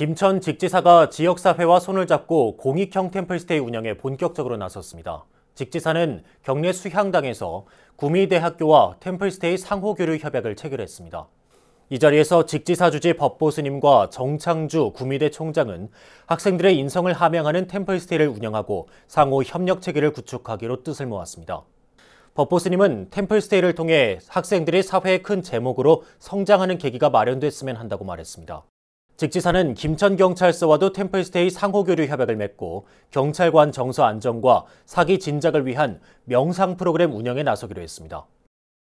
김천 직지사가 지역사회와 손을 잡고 공익형 템플스테이 운영에 본격적으로 나섰습니다. 직지사는 경례 수향당에서 구미대학교와 템플스테이 상호교류 협약을 체결했습니다. 이 자리에서 직지사 주지 법보스님과 정창주 구미대 총장은 학생들의 인성을 함양하는 템플스테이를 운영하고 상호 협력 체계를 구축하기로 뜻을 모았습니다. 법보스님은 템플스테이를 통해 학생들이 사회의 큰 제목으로 성장하는 계기가 마련됐으면 한다고 말했습니다. 직지사는 김천경찰서와도 템플스테이 상호교류 협약을 맺고 경찰관 정서 안정과 사기 진작을 위한 명상 프로그램 운영에 나서기로 했습니다.